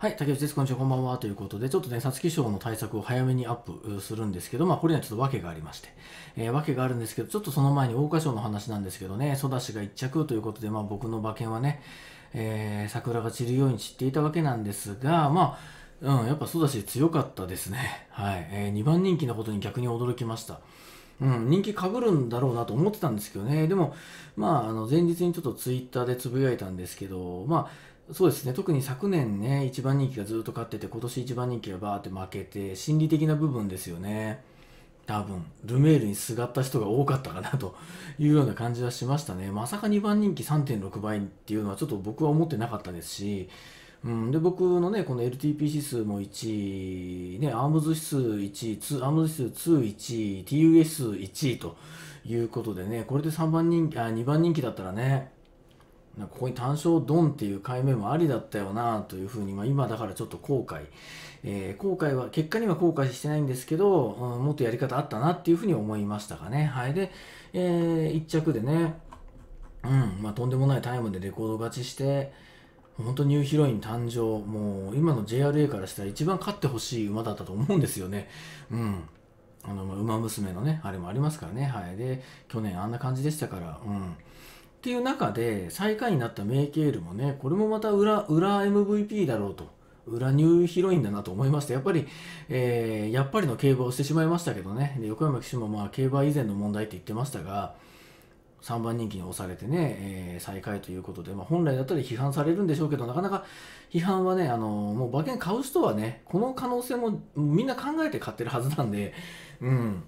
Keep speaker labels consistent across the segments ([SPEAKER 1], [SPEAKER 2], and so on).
[SPEAKER 1] はい、竹内です。こんにちは、こんばんは。ということで、ちょっとね、皐月賞の対策を早めにアップするんですけど、まあ、これにはちょっと訳がありまして、えー、訳があるんですけど、ちょっとその前に桜花賞の話なんですけどね、ソダシが1着ということで、まあ、僕の馬券はね、えー、桜が散るように散っていたわけなんですが、まあ、うん、やっぱソダシ強かったですね。はい、えー、2番人気のことに逆に驚きました。うん、人気かぶるんだろうなと思ってたんですけどね。でも、まあ、あの、前日にちょっとツイッターでつぶやいたんですけど、まあ、そうですね特に昨年ね一番人気がずっと勝ってて今年一番人気がバーって負けて心理的な部分ですよね多分ルメールにすがった人が多かったかなというような感じはしましたねまさか2番人気3.6倍っていうのはちょっと僕は思ってなかったですしうん、で僕のね、この LTP 指数も1位、ね、アームズ指数1位、2アームズ指数2、1位、TUA 指数1位ということでね、これで3番人気、あ、2番人気だったらね、なんかここに単勝ドンっていう解明もありだったよなというふうに、まあ、今だからちょっと後悔、えー、後悔は結果には後悔してないんですけど、うん、もっとやり方あったなっていうふうに思いましたかねはいで、えー、1着でねうんまあ、とんでもないタイムでレコード勝ちして本当ニューヒロイン誕生もう今の JRA からしたら一番勝ってほしい馬だったと思うんですよねうんあの馬娘のねあれもありますからねはいで去年あんな感じでしたからうんっていう中で最下位になったメイケールもねこれもまた裏裏 MVP だろうと裏ニューヒロインだなと思いましてやっぱり、えー、やっぱりの競馬をしてしまいましたけどね横山騎手もまあ競馬以前の問題って言ってましたが3番人気に押されてね、えー、最下位ということで、まあ、本来だったら批判されるんでしょうけどなかなか批判はねあのもう馬券買う人はねこの可能性もみんな考えて買ってるはずなんでうん。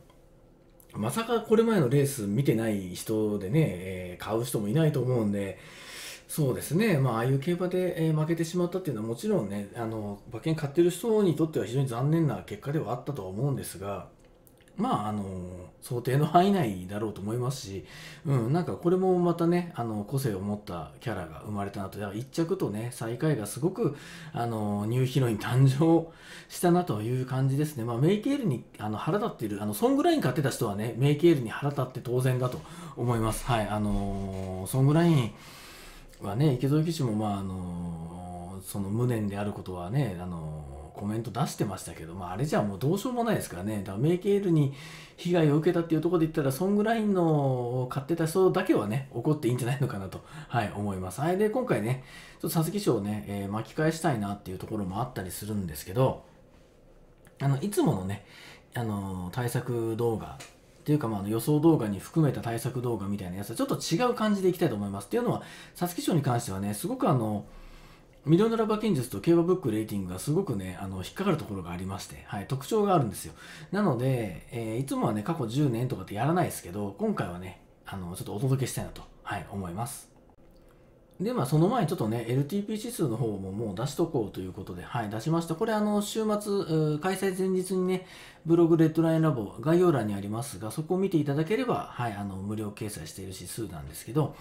[SPEAKER 1] まさかこれ前のレース見てない人でね、えー、買う人もいないと思うんで、そうですね、まあ、ああいう競馬で、えー、負けてしまったっていうのは、もちろんね、あの馬券買ってる人にとっては非常に残念な結果ではあったとは思うんですが、まあ、あの、想定の範囲内だろうと思いますし、うん、なんかこれもまたね、あの、個性を持ったキャラが生まれたなと、だ一着とね、最下位がすごく、あの、ニューヒロイン誕生したなという感じですね。まあ、メイケールにあの腹立っている、あの、ソングライン買ってた人はね、メイケールに腹立って当然だと思います。はい、あのー、ソングラインはね、池添騎手も、まあ、あのー、その無念であることはね、あのーコメント出してましたけど、まあ、あれじゃもうどうしようもないですからね、だからメイケールに被害を受けたっていうところで言ったら、ソングラインの買ってた人だけはね、怒っていいんじゃないのかなと、はい、思います。はい、で、今回ね、ちょっと佐々木賞をね、えー、巻き返したいなっていうところもあったりするんですけど、あの、いつものね、あの、対策動画っていうか、まあ、予想動画に含めた対策動画みたいなやつはちょっと違う感じでいきたいと思います。っていうのは、サスケ賞に関してはね、すごくあの、ミドルンラバ剣術と競馬ブックレーティングがすごくね、あの、引っかかるところがありまして、はい、特徴があるんですよ。なので、えー、いつもはね、過去10年とかってやらないですけど、今回はね、あの、ちょっとお届けしたいなと、はい、思います。で、まあ、その前にちょっとね、LTP 指数の方ももう出しとこうということで、はい、出しました。これ、あの、週末、開催前日にね、ブログレッドラインラボ、概要欄にありますが、そこを見ていただければ、はい、あの、無料掲載している指数なんですけど、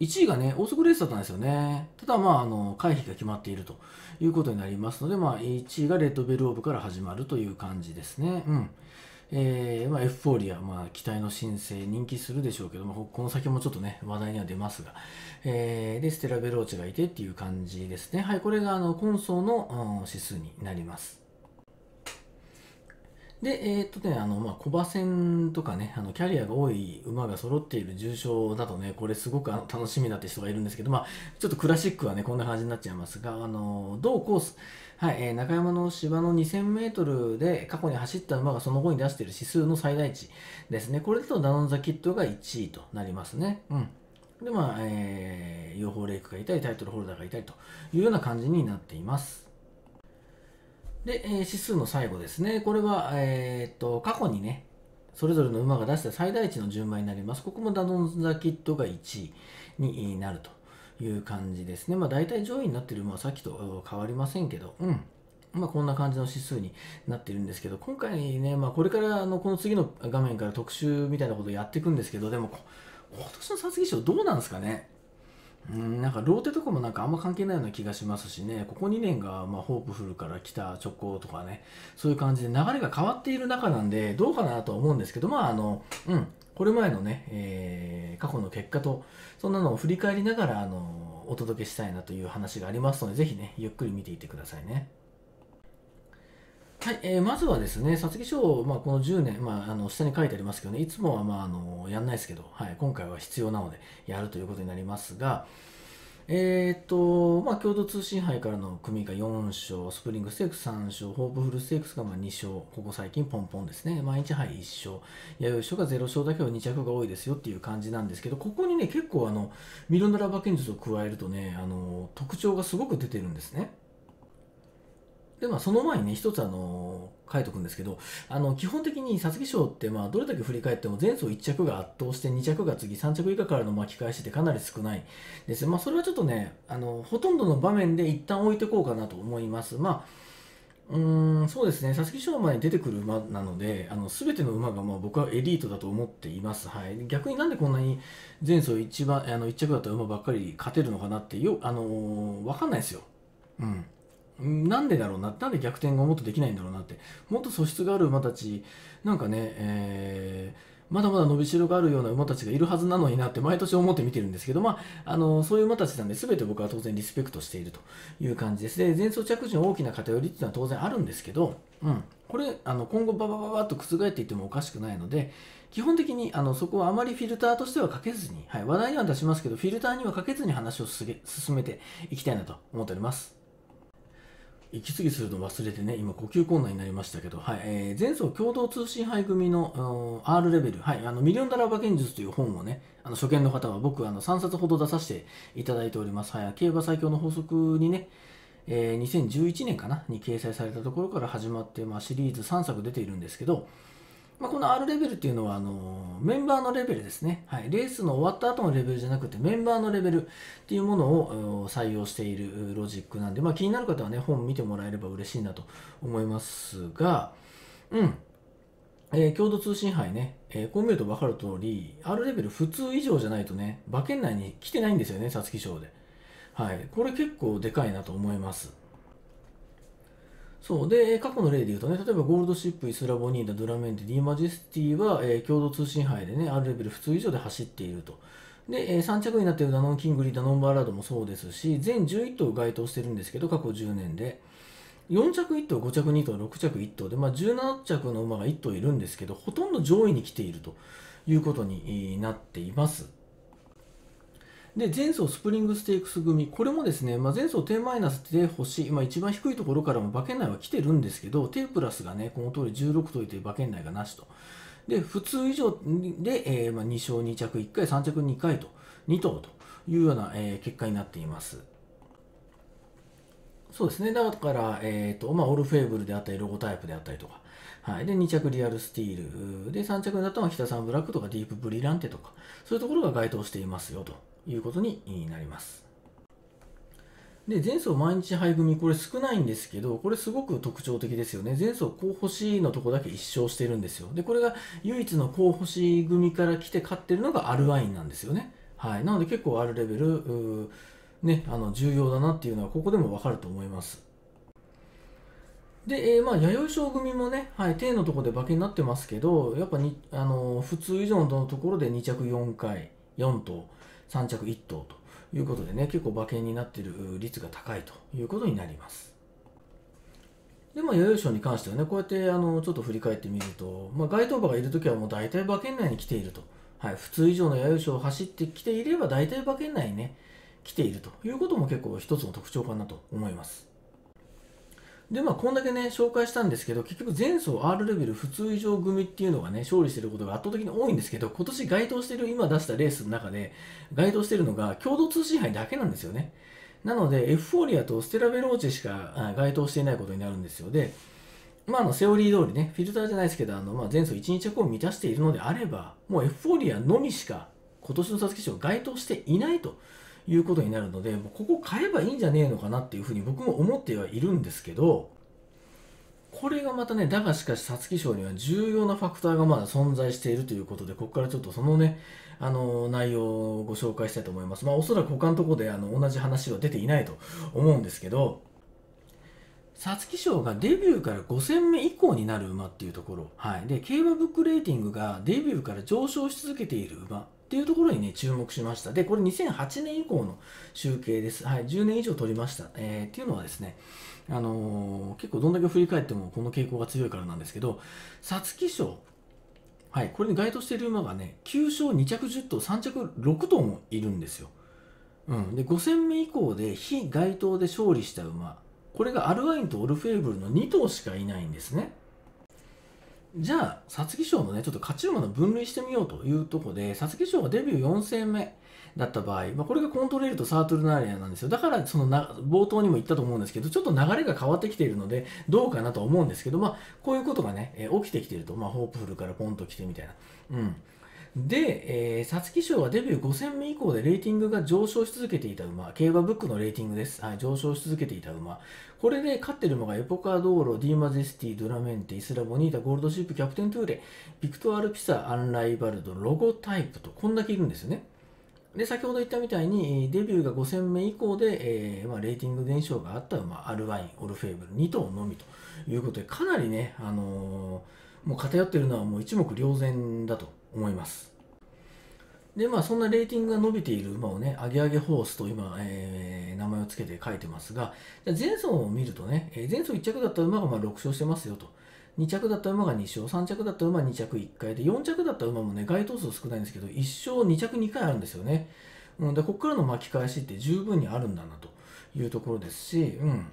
[SPEAKER 1] 1位がね、遅くレースだったんですよね。ただ、まあ、あの、回避が決まっているということになりますので、まあ、1位がレッドベルオーブから始まるという感じですね。うん。えー、まあ、エフフォーリア、まあ、期待の新星、人気するでしょうけども、この先もちょっとね、話題には出ますが、えー、で、ステラ・ベローチがいてっていう感じですね。はい、これが、あの、コンソーの、指数になります。で、えー、っとね、あの、まあ、小馬戦とかね、あの、キャリアが多い馬が揃っている重賞だとね、これすごく楽しみだって人がいるんですけど、まあ、ちょっとクラシックはね、こんな感じになっちゃいますが、あの、同コース、はい、えー、中山の芝の2000メートルで過去に走った馬がその後に出している指数の最大値ですね。これだとダノンザキットが1位となりますね。うん。で、まあ、えー、養蜂レイクがいたり、タイトルホルダーがいたりというような感じになっています。で、えー、指数の最後ですね。これは、えー、っと、過去にね、それぞれの馬が出した最大値の順番になります。ここもダノン・ザ・キッドが1位になるという感じですね。まあ大体上位になってる馬はさっきと変わりませんけど、うん。まあ、こんな感じの指数になってるんですけど、今回ね、まあ、これからあのこの次の画面から特集みたいなことをやっていくんですけど、でも、今年の殺技賞どうなんですかねうんなんかローテとかもなんかあんま関係ないような気がしますしね、ここ2年がまあホープフルから来た直行とかね、そういう感じで流れが変わっている中なんで、どうかなとは思うんですけど、まああの、うん、これ前のね、えー、過去の結果と、そんなのを振り返りながら、あの、お届けしたいなという話がありますので、ぜひね、ゆっくり見ていてくださいね。はい、えー、まずはですね、皐月賞、まあ、この10年、まあ、あの下に書いてありますけどね、いつもは、まあ、あのやんないですけど、はい、今回は必要なのでやるということになりますが、えーとまあ、共同通信杯からの組が4勝、スプリングステークス3勝、ホープフルステークスがまあ2勝、ここ最近ポンポンですね、毎日杯1勝、弥生賞が0勝だけど2着が多いですよっていう感じなんですけど、ここにね、結構あの、ミロドラ馬券術を加えるとね、あの特徴がすごく出てるんですね。でまあ、その前にね、一つあの書いとくんですけど、あの基本的に皐月賞って、まあ、どれだけ振り返っても前走1着が圧倒して2着が次3着以下からの巻き返しってかなり少ないです、まあ、それはちょっとねあのほとんどの場面で一旦置いてこうかなと思います、まあ、うんそうですね皐月賞まで出てくる馬なのであの全ての馬がまあ僕はエリートだと思っています、はい、逆になんでこんなに前走 1, 番あの一着だった馬ばっかり勝てるのかなってよあのー、分かんないですよ、うんなんでだろうななんで逆転がもっとできないんだろうなってもっと素質がある馬たちなんかね、えー、まだまだ伸びしろがあるような馬たちがいるはずなのになって毎年思って見てるんですけど、まあ、あのそういう馬たちなんで全て僕は当然リスペクトしているという感じですね。前走着順大きな偏りっていうのは当然あるんですけど、うん、これあの今後ババババッと覆っていってもおかしくないので基本的にあのそこはあまりフィルターとしてはかけずに、はい、話題には出しますけどフィルターにはかけずに話を進めていきたいなと思っております。息継ぎするの忘れてね、今呼吸困難になりましたけど、はい、えー、前走共同通信杯組の R レベル、はい、あの、ミリオンダラー馬券術という本をね、あの、初見の方は僕、あの、3冊ほど出させていただいております。はい、競馬最強の法則にね、えー、2011年かなに掲載されたところから始まって、まあ、シリーズ3作出ているんですけど、まあ、この R レベルっていうのはあのメンバーのレベルですね、はい、レースの終わった後のレベルじゃなくてメンバーのレベルっていうものを採用しているロジックなんで、まあ、気になる方はね本見てもらえれば嬉しいなと思いますが、うんえー、共同通信杯ね、えー、こう見ると分かる通り R レベル普通以上じゃないとね馬券内に来てないんですよね皐月賞で、はい、これ結構でかいなと思います。そうで過去の例で言うとね、例えばゴールドシップ、イスラボニーダ、ドラメンテ、ディーマジェスティは、えー、共同通信杯でね、あるレベル普通以上で走っていると。で、えー、3着になっているダノン・キングリー、ダノン・バーラードもそうですし、全11頭該当してるんですけど、過去10年で。4着1頭、5着2頭、6着1頭で、まあ、17着の馬が1頭いるんですけど、ほとんど上位に来ているということになっています。で、前走スプリングステークス組、これもですね、まあ、前走 T マイナスで星、まあ、一番低いところからも馬券内は来てるんですけど、T プラスがね、この通り16といて馬券内がなしと。で、普通以上で、えー、まあ、2勝2着1回、3着2回と、2頭というような、えー、結果になっています。そうですね。だから、えっ、ー、と、まあ、オルフェーブルであったり、ロゴタイプであったりとか。はい。で、2着リアルスティール。で、3着だったのは北サンブラックとかディープブリランテとか。そういうところが該当していますよと。いうことになります。で、前走毎日配組、これ少ないんですけど、これすごく特徴的ですよね。前走候補 C のとこだけ1勝してるんですよ。で、これが唯一の候補 C 組から来て勝ってるのがアルワインなんですよね。はい。なので結構あるレベル、ね、あの、重要だなっていうのはここでもわかると思います。で、えー、まあ、弥生将組もね、はい、手のところで馬券になってますけど、やっぱに、あのー、普通以上のところで2着4回、4頭、3着1頭ということでね、結構馬券になっている率が高いということになります。で、まあ、弥生賞に関してはね、こうやってあのちょっと振り返ってみると、まあ、該当馬がいるときはもう大体馬券内に来ていると。はい、普通以上の弥生賞を走ってきていれば、大体馬券内にね、来ているということも結構一つの特徴かなと思います。でまあ、こんだけね紹介したんですけど結局前走 R レベル普通以上組っていうのがね勝利してることが圧倒的に多いんですけど今年該当してる今出したレースの中で該当してるのが共同通信杯だけなんですよねなのでエフフォーリアとステラベローチェしか該当していないことになるんですよでまあ、あのセオリー通りねフィルターじゃないですけどあの、まあ、前走1日着を満たしているのであればもうエフフォーリアのみしか今年の皐月賞該当していないということになるので、ここ買えばいいんじゃねえのかなっていうふうに僕も思ってはいるんですけど、これがまたね、だがしかし、皐月賞には重要なファクターがまだ存在しているということで、ここからちょっとそのね、あの、内容をご紹介したいと思います。まあ、おそらく他のところであの同じ話は出ていないと思うんですけど、皐月賞がデビューから5戦目以降になる馬っていうところ、はい。で、競馬ブックレーティングがデビューから上昇し続けている馬っていうところにね、注目しました。で、これ2008年以降の集計です。はい、10年以上取りました。えー、っていうのはですね、あのー、結構どんだけ振り返ってもこの傾向が強いからなんですけど、皐月賞、はい、これに該当している馬がね、9勝2着10頭、3着6頭もいるんですよ。うん、で5戦目以降で非該当で勝利した馬これがアルワインとオルフェーブルの2頭しかいないんですね。じゃあ、皐月賞のね、ちょっと勝ち馬の分類してみようというとこで、皐月賞がデビュー4戦目だった場合、まあ、これがコントレールとサートルナーリアなんですよ。だから、そのな、冒頭にも言ったと思うんですけど、ちょっと流れが変わってきているので、どうかなと思うんですけど、まあ、こういうことがね、え起きてきていると、まあ、ホープフルからポンと来てみたいな。うん。で、え皐月賞はデビュー5戦目以降でレーティングが上昇し続けていた馬、競馬ブックのレーティングです。はい、上昇し続けていた馬。これで勝ってる馬がエポカドーロ、ディーマジェスティ、ドラメンテ、イスラボニータ、ゴールドシップ、キャプテントゥーレ、ビクトアルピサ、アンライバルド、ロゴタイプと、こんだけいるんですよね。で、先ほど言ったみたいに、デビューが5戦目以降で、えー、まあ、レーティング減少があった馬、アルワイン、オルフェーブル、2頭のみということで、かなりね、あのー、もう偏ってるのはもう一目瞭然だと思います。で、まあ、そんなレーティングが伸びている馬をね、アゲアゲホースと今、えー、名前を付けて書いてますが、前走を見るとね、前走1着だった馬がま6勝してますよと。2着だった馬が2勝、3着だった馬2着1回で、4着だった馬もね、該当数少ないんですけど、1勝、2着2回あるんですよね。うん、で、こっからの巻き返しって十分にあるんだなというところですし、うん。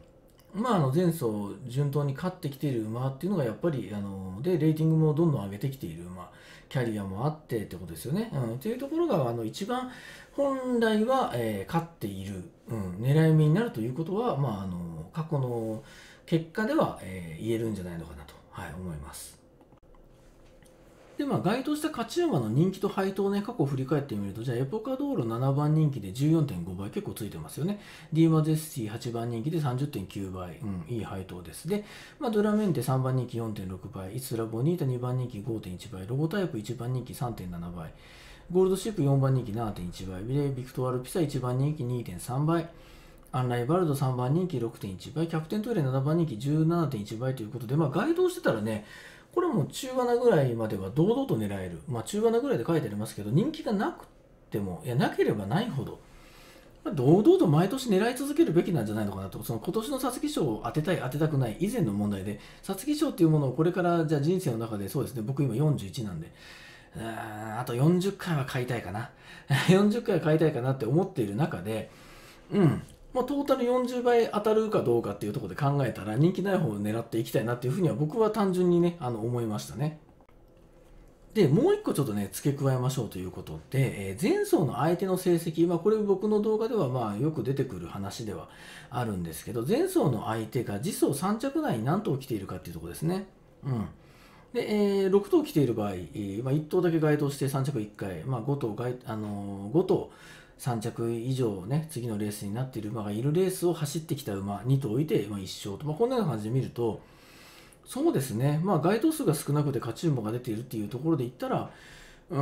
[SPEAKER 1] まあ、あの前走順当に勝ってきている馬っていうのがやっぱりあのでレーティングもどんどん上げてきている馬キャリアもあってってことですよね。うん、っていうところがあの一番本来は、えー、勝っている、うん、狙い目になるということは、まあ、あの過去の結果では、えー、言えるんじゃないのかなと、はい、思います。でまあ、該当した勝ち馬の人気と配当を、ね、過去振り返ってみると、じゃあエポカドール7番人気で14.5倍、結構ついてますよね。ディーマゼスティ8番人気で30.9倍、うん、いい配当です。で、まあ、ドラメンテ3番人気4.6倍、イスラボニータ2番人気5.1倍、ロゴタイプ1番人気3.7倍、ゴールドシップ4番人気7.1倍、ビクトワルピサ1番人気2.3倍。アンライバルド3番人気6.1倍、キャプテントイレ7番人気17.1倍ということで、まあ、該当してたらね、これも中穴ぐらいまでは堂々と狙える、まあ、中穴ぐらいで書いてありますけど、人気がなくても、いや、なければないほど、まあ、堂々と毎年狙い続けるべきなんじゃないのかなと、その今年の皐月賞を当てたい、当てたくない以前の問題で、皐月賞っていうものをこれから、じゃあ人生の中で、そうですね、僕今41なんで、ああと40回は買いたいかな、40 回は買いたいかなって思っている中で、うん、まあ、トータル40倍当たるかどうかっていうところで考えたら人気ない方を狙っていきたいなっていうふうには僕は単純にねあの思いましたね。で、もう一個ちょっとね、付け加えましょうということで、えー、前走の相手の成績、まあこれ僕の動画ではまあよく出てくる話ではあるんですけど、前走の相手が次走3着内に何頭来ているかっていうところですね。うん。で、えー、6頭来ている場合、えまあ、1頭だけ該当して3着1回、まあ、5頭あのー、5頭3着以上ね、次のレースになっている馬がいるレースを走ってきた馬、2頭いて、まあ、1勝と、まあ、こんなような感じで見ると、そうですね、まあ、該当数が少なくて勝ち馬が出ているっていうところで言ったら、うー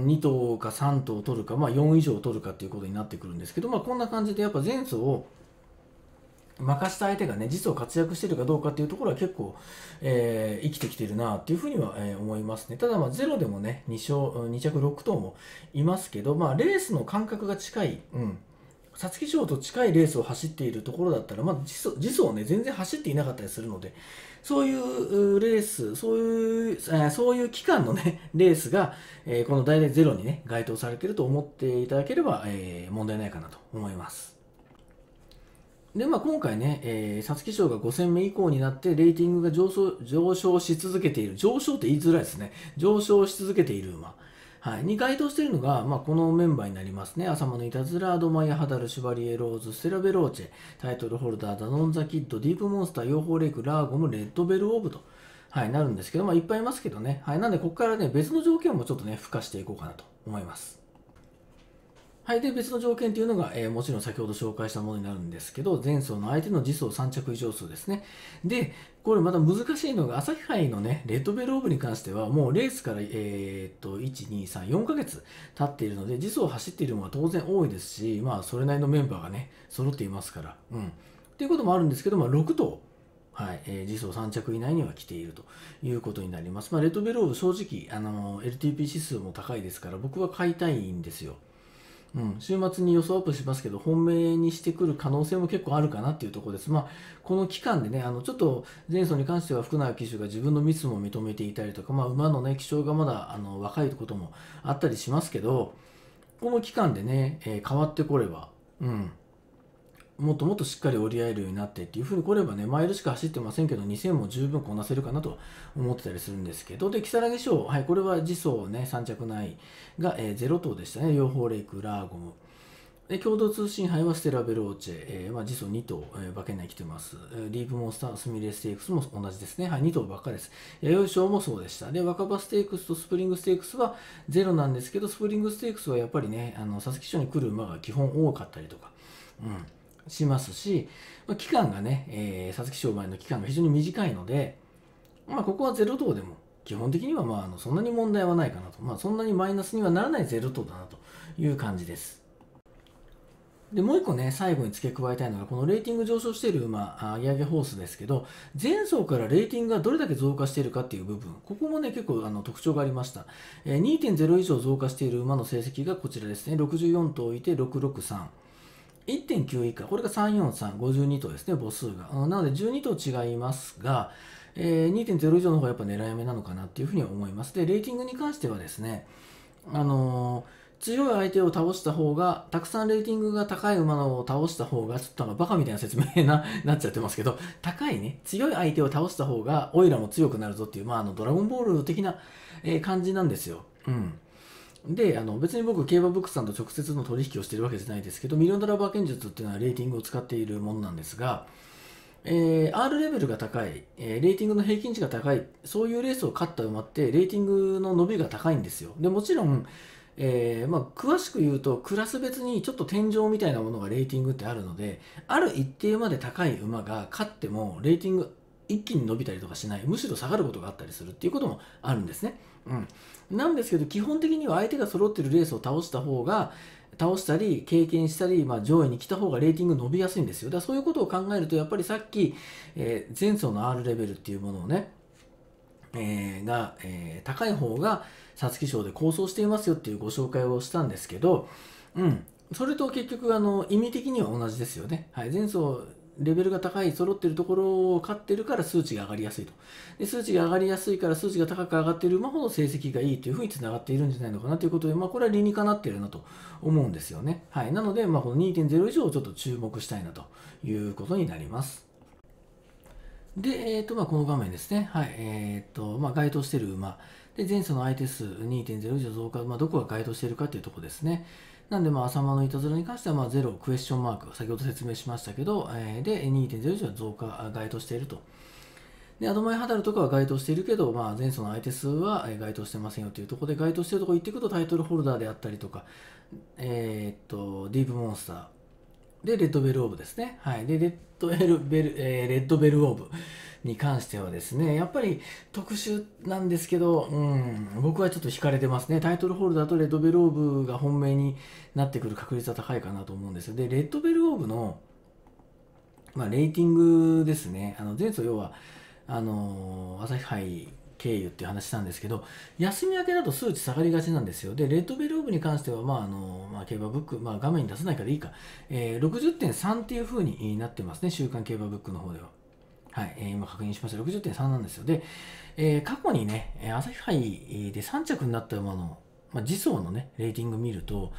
[SPEAKER 1] ん2頭か3頭取るか、まあ、4以上取るかっていうことになってくるんですけど、まあ、こんな感じでやっぱ前走を任した相手がね、実は活躍してるかどうかっていうところは結構、えー、生きてきてるなっていうふうには、えー、思いますね。ただ、まあ、ゼロでもね、2勝、2着6頭もいますけど、まあ、レースの感覚が近い、うん。皐月賞と近いレースを走っているところだったら、まあ、時速ね、全然走っていなかったりするので、そういうレース、そういう、えー、そういう期間のね、レースが、えー、この大体ゼロにね、該当されていると思っていただければ、えー、問題ないかなと思います。でまあ、今回ね、えー、皐月賞が5戦目以降になって、レーティングが上昇上昇し続けている、上昇って言いづらいですね、上昇し続けている馬、はい、に該当しているのが、まあ、このメンバーになりますね、サ間のいたずら、アドマイヤ、ハダル、シュバリエ、ローズ、ステラベローチェ、タイトルホルダー、ダノン・ザ・キッド、ディープ・モンスター、ヨーホーレイク、ラーゴム、レッドベル・オブと、はい、なるんですけど、まあ、いっぱいいますけどね、はい、なんでここからね、別の条件もちょっとね、付加していこうかなと思います。はい、で別の条件というのが、えー、もちろん先ほど紹介したものになるんですけど前走の相手の次走3着以上数ですねでこれまた難しいのが朝日杯のねレッドベルオーブに関してはもうレースから、えー、と1234ヶ月経っているので次走走っているのは当然多いですし、まあ、それなりのメンバーがね揃っていますから。うん、ということもあるんですけど、まあ、6頭はいえー、自走3着以内には来ているということになります。まあ、レッドベローブ、正直、あのー、LTP 指数も高いですから、僕は買いたいんですよ。うん、週末に予想アップしますけど、本命にしてくる可能性も結構あるかなっていうところです。まあ、この期間でね、あの、ちょっと前走に関しては福永騎手が自分のミスも認めていたりとか、まあ、馬のね、気性がまだ、あの、若いこともあったりしますけど、この期間でね、えー、変わってこれば、うん、もっともっとしっかり折り合えるようになってっていうふうに来ればね、マイルしか走ってませんけど、2000も十分こなせるかなと思ってたりするんですけど、で、木更木賞、はい、これは次走ね、3着内が、えー、0頭でしたね、ホーレイク、ラーゴム。で共同通信杯はステラ・ベローチェ、えーまあ、次走2頭、えー、馬券内来てます。リープモンスター、スミレステークスも同じですね。はい、2頭ばっかりです。弥生賞もそうでした。で、若葉ステークスとスプリングステークスはゼロなんですけど、スプリングステークスはやっぱりね、あの、サスキ賞に来る馬が基本多かったりとか、うん。しますし、まあ、期間がね、えー、佐々木商売の期間が非常に短いので、まあ、ここは0等でも基本的にはまああのそんなに問題はないかなと、まあ、そんなにマイナスにはならない0等だなという感じです。でもう一個ね、最後に付け加えたいのが、このレーティング上昇している馬、上げ上げホースですけど、前走からレーティングがどれだけ増加しているかっていう部分、ここもね、結構あの特徴がありました。えー、2.0以上増加している馬の成績がこちらですね、64頭いて663。1.9以下、これが343、52頭ですね、母数が。なので12頭違いますが、えー、2.0以上の方がやっぱ狙い目なのかなっていうふうには思います。で、レーティングに関してはですね、あのー、強い相手を倒した方が、たくさんレーティングが高い馬を倒した方が、ちょっとあのバカみたいな説明な なっちゃってますけど、高いね、強い相手を倒した方が、オイラも強くなるぞっていう、まあ、あのドラゴンボール的な、えー、感じなんですよ。うん。であの別に僕競馬ブックスさんと直接の取引をしてるわけじゃないですけどミリオンドラバー剣術っていうのはレーティングを使っているものなんですが、えー、R レベルが高い、えー、レーティングの平均値が高いそういうレースを勝った馬ってレーティングの伸びが高いんですよでもちろん、えー、まあ、詳しく言うとクラス別にちょっと天井みたいなものがレーティングってあるのである一定まで高い馬が勝ってもレーティング一気に伸びたりとかしないむしろ下がることがあったりするっていうこともあるんですね、うん、なんですけど、基本的には相手が揃ってるレースを倒した方が、倒したり、経験したり、まあ、上位に来た方がレーティング伸びやすいんですよ。だからそういうことを考えると、やっぱりさっき、えー、前走の R レベルっていうものをね、えー、が、えー、高い方が、皐月賞で構想していますよっていうご紹介をしたんですけど、うん、それと結局あの意味的には同じですよね。はい、前走レベルが高い、揃ってるところを勝ってるから数値が上がりやすいと。で数値が上がりやすいから数値が高く上がっている馬ほど成績がいいというふうにつながっているんじゃないのかなということで、まあ、これは理にかなっているなと思うんですよね。はい、なので、まあ、この2.0以上をちょっと注目したいなということになります。で、えっ、ー、と、まあ、この画面ですね。はい。えっ、ー、と、まあ、該当している馬。で、前走の相手数2.0以上増加。まあ、どこが該当しているかというところですね。なんで、まあ、浅間のいたずらに関しては、まあ、ロ、クエスチョンマーク、先ほど説明しましたけど、えー、で、2.0以上は増加、該当していると。で、アドマイハダルとかは該当しているけど、まあ、前走の相手数は該当してませんよというところで、該当しているところ行っていくと、タイトルホルダーであったりとか、えー、っと、ディープモンスター、で、レッドベルオーブですね。はい。で、レッドベル、ベルえー、レッドベルオーブに関してはですね、やっぱり特殊なんですけど、うん、僕はちょっと惹かれてますね。タイトルホルダーとレッドベルオーブが本命になってくる確率は高いかなと思うんですよ。で、レッドベルオーブの、まあ、レーティングですね。あの、前走要は、あのー、朝日杯経由っていう話なんですけど、休み明けだと数値下がりがちなんですよ。で、レッドベルオーブに関しては、まあ、あの、まあ、競馬ブック、まあ、画面に出さないからいいか、えー、60.3っていう風になってますね、週刊競馬ブックの方では。はい、えー、今確認しました。60.3なんですよ。で、えー、過去にね、朝日杯で3着になった馬の、まあ、次走のね、レーティング見ると、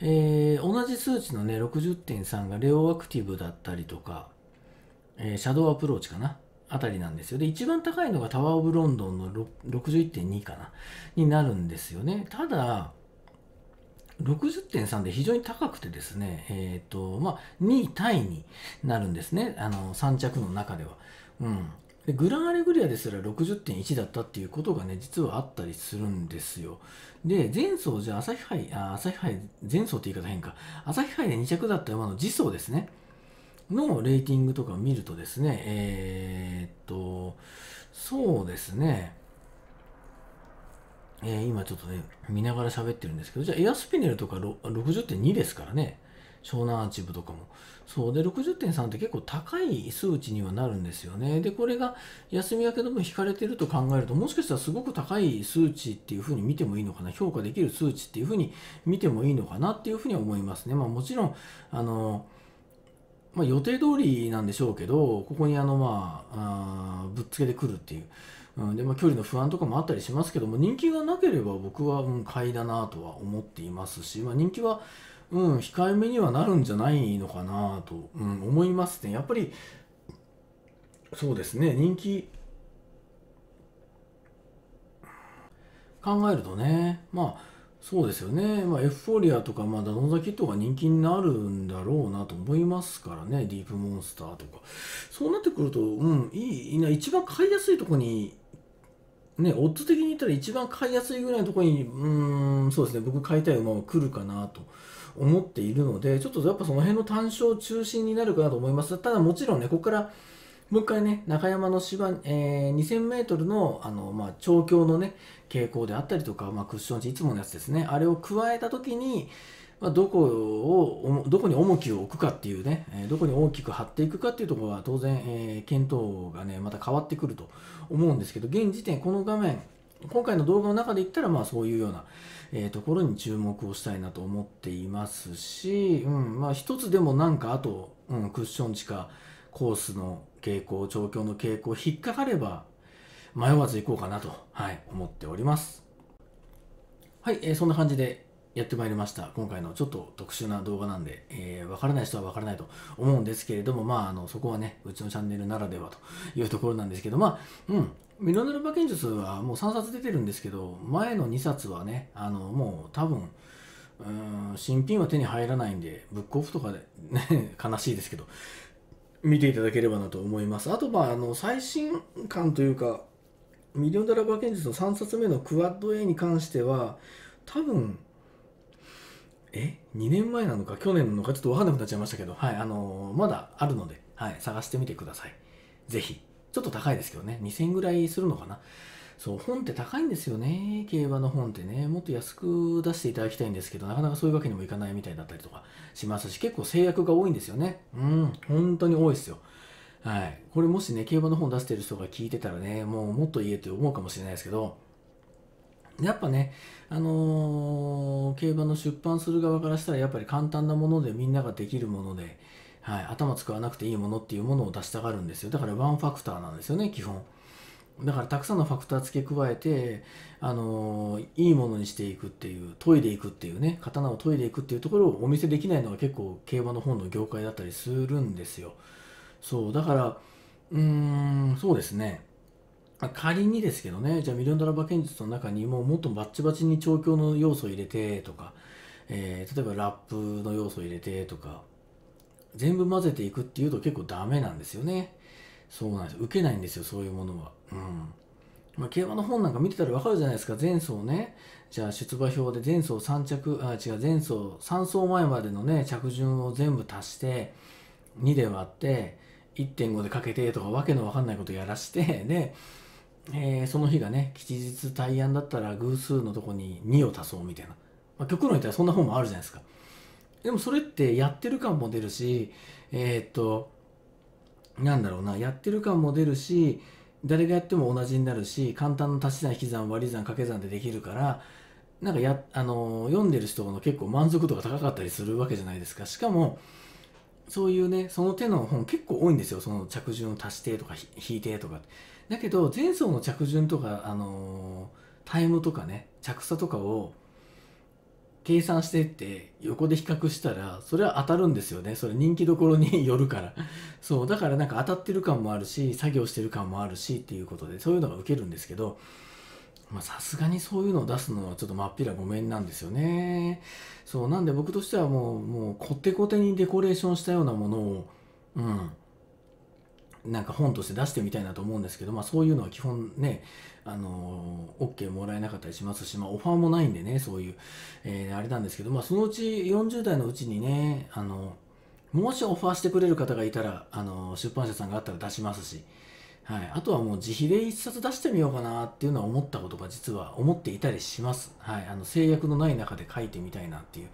[SPEAKER 1] えー、同じ数値のね、60.3がレオアクティブだったりとか、えー、シャドウアプローチかな。あたりなんですよ。で、一番高いのがタワー・オブ・ロンドンの61.2かな、になるんですよね。ただ、60.3で非常に高くてですね、えっ、ー、と、まあ、2位タイになるんですね、あの、3着の中では。うん。でグランアレグリアですら60.1だったっていうことがね、実はあったりするんですよ。で、前走じゃ朝日杯、あ朝日杯、前走って言い方変か。朝日杯で2着だった馬の次走ですね。のレーティングとかを見るとですね、えー、っと、そうですね、えー、今ちょっとね、見ながら喋ってるんですけど、じゃあエアスピネルとか60.2ですからね、湘南アーチブとかも。そうで、60.3って結構高い数値にはなるんですよね。で、これが休み明けの分引かれてると考えると、もしかしたらすごく高い数値っていうふうに見てもいいのかな、評価できる数値っていうふうに見てもいいのかなっていうふうに思いますね。まあもちろん、あの、まあ、予定通りなんでしょうけど、ここにあの、まあ、あぶっつけてくるっていう、うん、でまあ、距離の不安とかもあったりしますけども、人気がなければ僕は、うん、買いだなとは思っていますし、まあ、人気は、うん、控えめにはなるんじゃないのかなと、うん、思いますね。やっぱり、そうですね、人気、考えるとね、まあ、そうですよね、まあ、エフフォーリアとか、まあ、ダノンザキットが人気になるんだろうなと思いますからね、ディープモンスターとか。そうなってくると、うん、いい、な一番買いやすいとこに、ね、オッズ的に言ったら一番買いやすいぐらいのとこに、うん、そうですね、僕買いたい馬は来るかなと。思っているので、ちょっとやっぱその辺の単勝中心になるかなと思います。ただもちろんね、ここからもう一回ね、中山の芝、えー、2000メートルの、あの、まあ、調教のね、傾向であったりとか、まあ、クッション値、いつものやつですね、あれを加えたときに、まあ、どこを、どこに重きを置くかっていうね、えー、どこに大きく張っていくかっていうところは当然、えー、検討がね、また変わってくると思うんですけど、現時点、この画面、今回の動画の中で言ったら、まあそういうような、えー、ところに注目をしたいなと思っていますし、うん、まあ一つでもなんかあと、うん、クッション値か、コースの傾向、状況の傾向、引っかかれば迷わず行こうかなと、はい、思っております。はい、えー、そんな感じでやってまいりました。今回のちょっと特殊な動画なんで、えー、わからない人はわからないと思うんですけれども、まあ、あの、そこはね、うちのチャンネルならではというところなんですけど、まあ、うん、ミラノル馬剣術はもう3冊出てるんですけど、前の2冊はね、あの、もう多分、うん新品は手に入らないんで、ブックオフとかで、ね、悲しいですけど、見ていただければなと思います。あと、まあ、あの最新刊というか、ミリオンダラバー剣術の3冊目のクワッド A に関しては、多分え2年前なのか去年なのかちょっと分かんなくなっちゃいましたけど、はいあのー、まだあるので、はい、探してみてください。ぜひ。ちょっと高いですけどね、2000ぐらいするのかな。そう、本って高いんですよね。競馬の本ってね。もっと安く出していただきたいんですけど、なかなかそういうわけにもいかないみたいだったりとかしますし、結構制約が多いんですよね。うん、本当に多いですよ。はい。これもしね、競馬の本出してる人が聞いてたらね、もうもっと言えって思うかもしれないですけど、やっぱね、あのー、競馬の出版する側からしたら、やっぱり簡単なもので、みんなができるもので、はい、頭使わなくていいものっていうものを出したがるんですよ。だからワンファクターなんですよね、基本。だからたくさんのファクター付け加えて、あのいいものにしていくっていう研いでいくっていうね刀を研いでいくっていうところをお見せできないのが結構競馬の本の業界だったりするんですよそうだからうーんそうですね仮にですけどねじゃあミリオンドラー剣術の中にももっとバッチバチに調教の要素を入れてとか、えー、例えばラップの要素を入れてとか全部混ぜていくっていうと結構ダメなんですよねそうなんです受けないんですよそういうものは、うんまあ、競馬の本なんか見てたら分かるじゃないですか前走ねじゃあ出馬表で前走3着あ違う前走3走前までのね着順を全部足して2で割って1.5でかけてとかわけのわかんないことやらして で、えー、その日がね吉日対案だったら偶数のとこに2を足そうみたいな、まあ、極論言ったらそんな本もあるじゃないですかでもそれってやってる感も出るしえー、っとなんだろうな、やってる感も出るし、誰がやっても同じになるし、簡単な足し算、引き算、割り算、掛け算でできるから、なんかや、あの、読んでる人の結構満足度が高かったりするわけじゃないですか。しかも、そういうね、その手の本結構多いんですよ。その着順を足してとか引いてとか。だけど、前走の着順とか、あのタイムとかね、着差とかを計算してって横で比較したらそれは当たるんですよねそれ人気どころに よるからそうだからなんか当たってる感もあるし作業してる感もあるしっていうことでそういうのが受けるんですけどさすがにそういうのを出すのはちょっとまっぴらごめんなんですよねそうなんで僕としてはもうもうこってこてにデコレーションしたようなものをうんなんか本として出してみたいなと思うんですけど、まあ、そういうのは基本ね、あのー、OK もらえなかったりしますし、まあ、オファーもないんでね、そういう、えー、あれなんですけど、まあ、そのうち40代のうちにね、あのもしオファーしてくれる方がいたら、あの出版社さんがあったら出しますし、はい、あとはもう自費で一冊出してみようかなっていうのは思ったことが実は思っていたりします。はい、あの制約のない中で書いてみたいなっていう。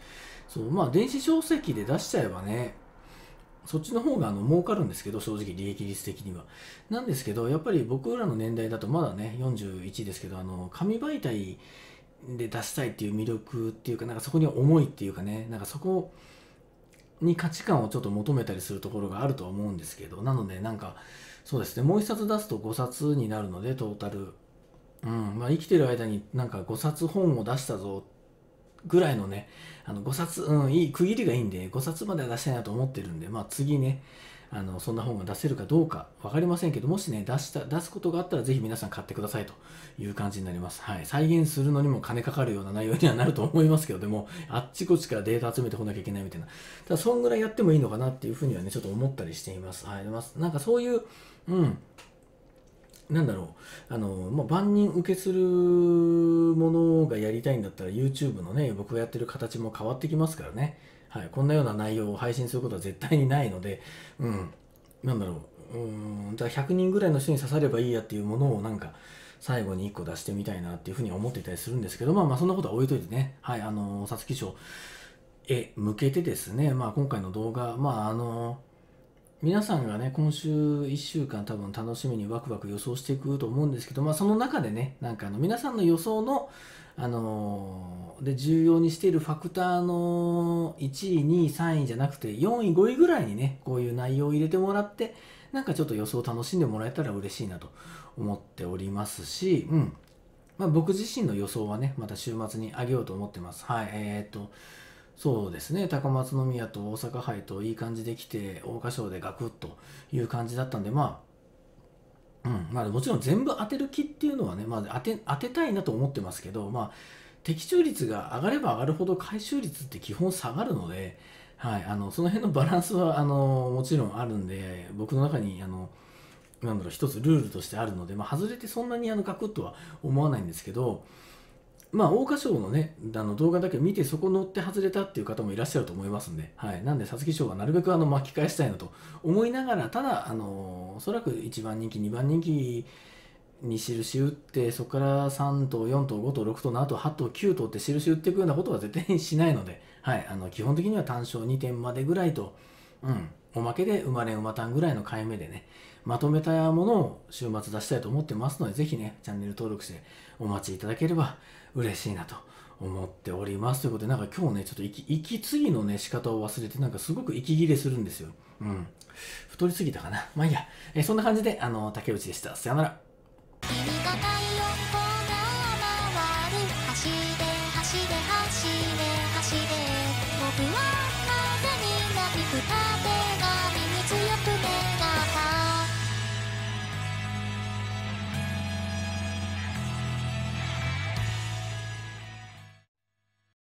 [SPEAKER 1] そう、まあ電子書籍で出しちゃえばね、そっちの方があの儲かるんですけど、正直利益率的には。なんですけど、やっぱり僕らの年代だとまだね、41ですけど、あの紙媒体で出したいっていう魅力っていうか、なんかそこに思いっていうかね、なんかそこに価値観をちょっと求めたりするところがあるとは思うんですけど、なのでなんか、そうですね、もう1冊出すと5冊になるので、トータル。うん、まあ、生きてる間になんか5冊本を出したぞってぐらいのね、あの5冊、うん、いい、区切りがいいんで、5冊までは出したいなと思ってるんで、まあ次ね、あのそんな本が出せるかどうか分かりませんけど、もしね、出した出すことがあったら、ぜひ皆さん買ってくださいという感じになります。はい。再現するのにも金かかるような内容にはなると思いますけど、でも、あっちこっちからデータ集めてこなきゃいけないみたいな。ただ、そんぐらいやってもいいのかなっていうふうにはね、ちょっと思ったりしています。はい。まなんかそういう、うん、なんだろうあの、まあ、万人受けするものがやりたいんだったら YouTube のね僕がやってる形も変わってきますからね、はい、こんなような内容を配信することは絶対にないので、うん、なんだろううんだから100人ぐらいの人に刺さればいいやっていうものをなんか最後に1個出してみたいなっていうふうに思ってたりするんですけど、まあ、まあそんなことは置いといてね、はい、あの皐月賞へ向けてですね、まあ、今回の動画、まああの皆さんがね、今週1週間多分楽しみにワクワク予想していくと思うんですけど、まあその中でね、なんかあの皆さんの予想の、あのー、で、重要にしているファクターの1位、2位、3位じゃなくて、4位、5位ぐらいにね、こういう内容を入れてもらって、なんかちょっと予想を楽しんでもらえたら嬉しいなと思っておりますし、うん。まあ僕自身の予想はね、また週末にあげようと思ってます。はい。えー、っと、そうですね高松宮と大阪杯といい感じで来て桜花賞でガクッという感じだったんでまあうんまあ、もちろん全部当てる気っていうのはね、まあ、当て当てたいなと思ってますけど、まあ、的中率が上がれば上がるほど回収率って基本下がるので、はい、あのその辺のバランスはあのもちろんあるんで僕の中にあのなんだろう一つルールとしてあるので、まあ、外れてそんなにあのガクッとは思わないんですけど、まあ、桜花賞のね、あの動画だけ見て、そこ乗って外れたっていう方もいらっしゃると思いますんで、はい。なんで、皐月賞はなるべくあの巻き返したいなと思いながら、ただ、あのおそらく1番人気、2番人気、に印打ってそこから3頭4頭5頭6頭7と8頭9頭って印打っていくようなことは絶対にしないので、はい、あの基本的には単勝2点までぐらいと、うん、おまけで生まれ馬単ぐらいの買い目でね、まとめたものを週末出したいと思ってますので、ぜひね、チャンネル登録してお待ちいただければ嬉しいなと思っております。ということで、なんか今日ね、ちょっと息息継ぎのね、仕方を忘れて、なんかすごく息切れするんですよ。うん。太りすぎたかな。まあいいや。えそんな感じで、あの、竹内でした。さよなら。